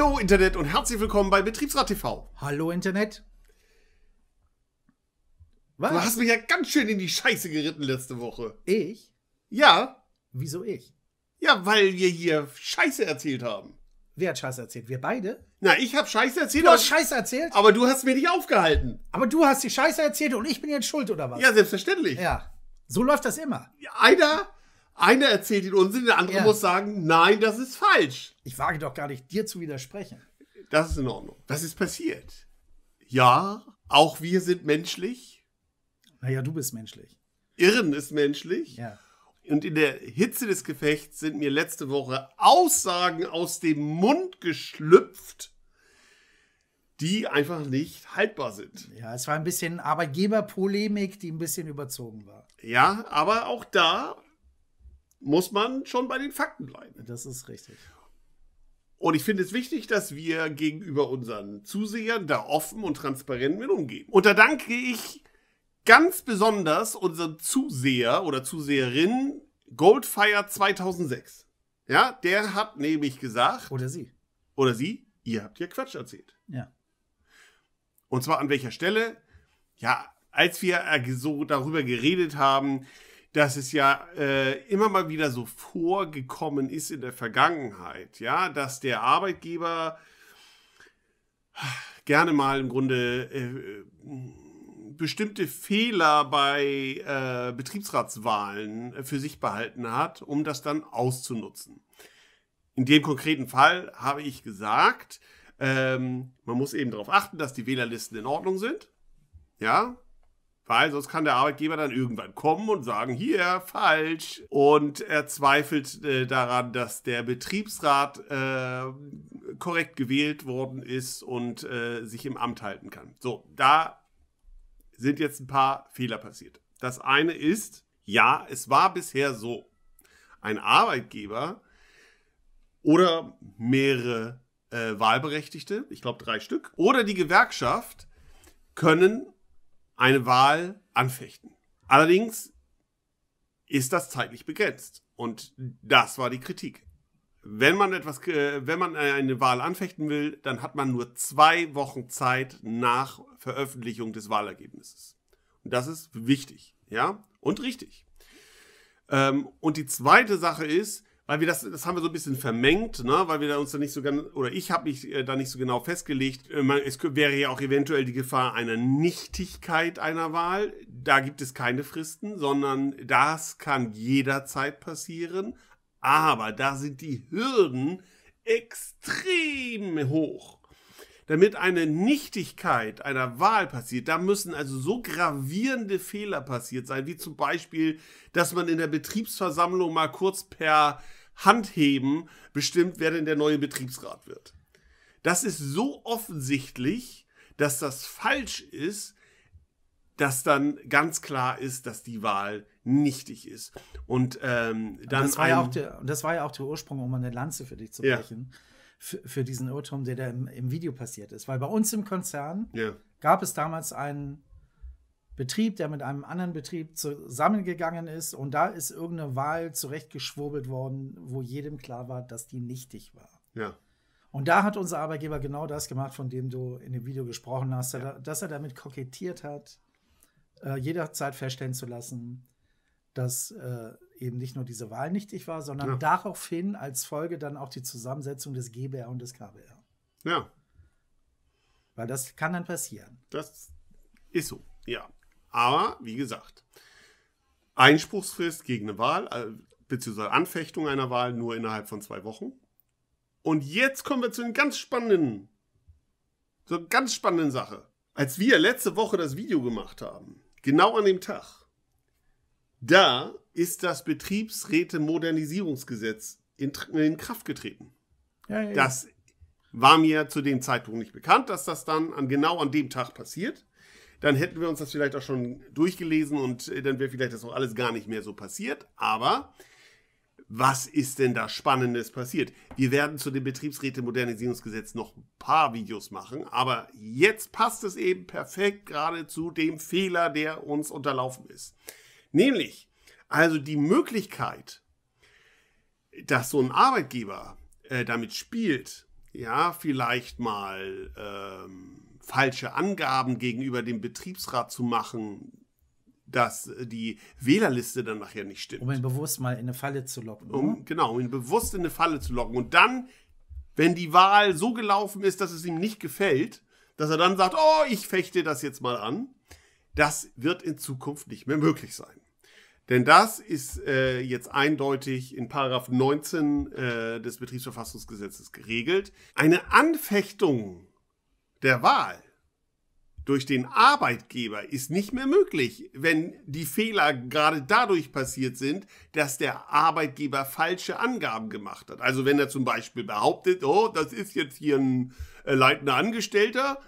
Hallo Internet und herzlich willkommen bei Betriebsrat TV. Hallo Internet. Was? Du hast mich ja ganz schön in die Scheiße geritten letzte Woche. Ich? Ja. Wieso ich? Ja, weil wir hier Scheiße erzählt haben. Wer hat Scheiße erzählt? Wir beide? Na, ich habe Scheiße erzählt. Du hast Scheiße erzählt? Aber du hast mir nicht aufgehalten. Aber du hast die Scheiße erzählt und ich bin jetzt schuld, oder was? Ja, selbstverständlich. Ja. So läuft das immer. Einer einer erzählt den Unsinn, der andere ja. muss sagen, nein, das ist falsch. Ich wage doch gar nicht, dir zu widersprechen. Das ist in Ordnung. Das ist passiert. Ja, auch wir sind menschlich. Naja, du bist menschlich. Irren ist menschlich. Ja. Und in der Hitze des Gefechts sind mir letzte Woche Aussagen aus dem Mund geschlüpft, die einfach nicht haltbar sind. Ja, es war ein bisschen Arbeitgeberpolemik, die ein bisschen überzogen war. Ja, aber auch da muss man schon bei den Fakten bleiben. Das ist richtig. Und ich finde es wichtig, dass wir gegenüber unseren Zusehern da offen und transparent mit umgehen. Und da danke ich ganz besonders unserem Zuseher oder Zuseherin Goldfire 2006. Ja, der hat nämlich gesagt. Oder sie. Oder sie, ihr habt ja Quatsch erzählt. Ja. Und zwar an welcher Stelle? Ja, als wir so darüber geredet haben, dass es ja äh, immer mal wieder so vorgekommen ist in der Vergangenheit, ja, dass der Arbeitgeber äh, gerne mal im Grunde äh, bestimmte Fehler bei äh, Betriebsratswahlen äh, für sich behalten hat, um das dann auszunutzen. In dem konkreten Fall habe ich gesagt, ähm, man muss eben darauf achten, dass die Wählerlisten in Ordnung sind. Ja, weil sonst kann der Arbeitgeber dann irgendwann kommen und sagen, hier, falsch. Und er zweifelt äh, daran, dass der Betriebsrat äh, korrekt gewählt worden ist und äh, sich im Amt halten kann. So, da sind jetzt ein paar Fehler passiert. Das eine ist, ja, es war bisher so, ein Arbeitgeber oder mehrere äh, Wahlberechtigte, ich glaube drei Stück, oder die Gewerkschaft können eine Wahl anfechten. Allerdings ist das zeitlich begrenzt. Und das war die Kritik. Wenn man etwas, wenn man eine Wahl anfechten will, dann hat man nur zwei Wochen Zeit nach Veröffentlichung des Wahlergebnisses. Und das ist wichtig, ja, und richtig. Ähm, und die zweite Sache ist, weil wir das, das haben wir so ein bisschen vermengt, ne? weil wir da uns da nicht so ganz, oder ich habe mich äh, da nicht so genau festgelegt. Äh, es wäre ja auch eventuell die Gefahr einer Nichtigkeit einer Wahl. Da gibt es keine Fristen, sondern das kann jederzeit passieren. Aber da sind die Hürden extrem hoch. Damit eine Nichtigkeit einer Wahl passiert, da müssen also so gravierende Fehler passiert sein, wie zum Beispiel, dass man in der Betriebsversammlung mal kurz per Handheben bestimmt, wer denn der neue Betriebsrat wird. Das ist so offensichtlich, dass das falsch ist, dass dann ganz klar ist, dass die Wahl nichtig ist. Und ähm, dann. Das war, ja auch der, das war ja auch der Ursprung, um eine Lanze für dich zu brechen, ja. für, für, diesen Irrtum, der da im, im, Video passiert ist. Weil bei uns im Konzern ja. gab es damals einen Betrieb, der mit einem anderen Betrieb zusammengegangen ist. Und da ist irgendeine Wahl zurechtgeschwurbelt worden, wo jedem klar war, dass die nichtig war. Ja. Und da hat unser Arbeitgeber genau das gemacht, von dem du in dem Video gesprochen hast, ja. dass er damit kokettiert hat, äh, jederzeit feststellen zu lassen, dass äh, eben nicht nur diese Wahl nichtig war, sondern ja. daraufhin als Folge dann auch die Zusammensetzung des GBR und des KBR. Ja. Weil das kann dann passieren. Das ist so, ja. Aber, wie gesagt, Einspruchsfrist gegen eine Wahl, äh, beziehungsweise Anfechtung einer Wahl nur innerhalb von zwei Wochen. Und jetzt kommen wir zu einer ganz spannenden, so ganz spannenden Sache. Als wir letzte Woche das Video gemacht haben, genau an dem Tag, da ist das Betriebsräte-Modernisierungsgesetz in, in, Kraft getreten. Ja, ja. Das war mir zu dem Zeitpunkt nicht bekannt, dass das dann an, genau an dem Tag passiert dann hätten wir uns das vielleicht auch schon durchgelesen und äh, dann wäre vielleicht das auch alles gar nicht mehr so passiert. Aber was ist denn da Spannendes passiert? Wir werden zu dem Betriebsräte-Modernisierungsgesetz noch ein paar Videos machen, aber jetzt passt es eben perfekt gerade zu dem Fehler, der uns unterlaufen ist. Nämlich, also die Möglichkeit, dass so ein Arbeitgeber äh, damit spielt, ja, vielleicht mal ähm, falsche Angaben gegenüber dem Betriebsrat zu machen, dass äh, die Wählerliste dann nachher nicht stimmt. Um ihn bewusst mal in eine Falle zu locken. Um, ne? genau, um ihn bewusst in eine Falle zu locken. Und dann, wenn die Wahl so gelaufen ist, dass es ihm nicht gefällt, dass er dann sagt, oh, ich fechte das jetzt mal an, das wird in Zukunft nicht mehr möglich sein. Denn das ist äh, jetzt eindeutig in Paragraph 19 äh, des Betriebsverfassungsgesetzes geregelt. Eine Anfechtung der Wahl durch den Arbeitgeber ist nicht mehr möglich, wenn die Fehler gerade dadurch passiert sind, dass der Arbeitgeber falsche Angaben gemacht hat. Also wenn er zum Beispiel behauptet, oh, das ist jetzt hier ein äh, leitender Angestellter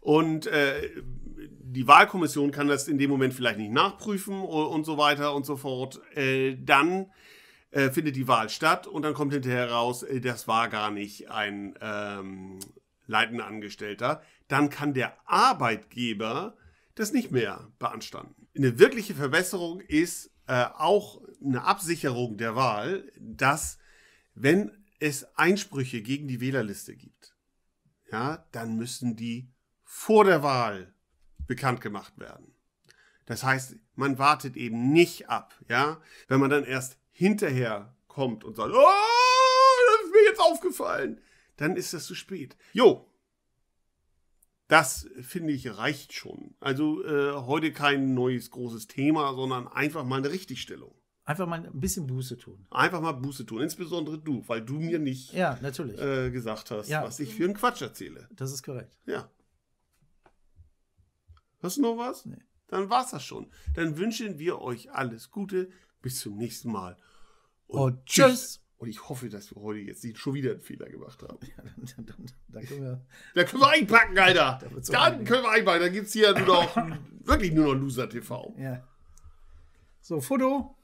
und äh, die Wahlkommission kann das in dem Moment vielleicht nicht nachprüfen und so weiter und so fort, äh, dann äh, findet die Wahl statt und dann kommt hinterher raus, äh, das war gar nicht ein ähm, leitender Angestellter, dann kann der Arbeitgeber das nicht mehr beanstanden. Eine wirkliche Verbesserung ist äh, auch eine Absicherung der Wahl, dass wenn es Einsprüche gegen die Wählerliste gibt, ja, dann müssen die vor der Wahl bekannt gemacht werden. Das heißt, man wartet eben nicht ab, ja. Wenn man dann erst hinterher kommt und sagt, oh, das ist mir jetzt aufgefallen, dann ist das zu spät. Jo, das äh, finde ich reicht schon. Also äh, heute kein neues großes Thema, sondern einfach mal eine Richtigstellung. Einfach mal ein bisschen Buße tun. Einfach mal Buße tun, insbesondere du, weil du mir nicht ja, natürlich. Äh, gesagt hast, ja. was ich für einen Quatsch erzähle. Das ist korrekt. Ja. Hast du noch was? Nee. Dann war's das schon. Dann wünschen wir euch alles Gute. Bis zum nächsten Mal. Und, Und tschüss. tschüss. Und ich hoffe, dass wir heute jetzt nicht schon wieder einen Fehler gemacht haben. Ja, dann, dann, dann, dann können wir. Da können wir einpacken, Alter! Da dann können wir einpacken. Dann gibt es hier nur noch wirklich nur noch Loser TV. Ja. So, Foto.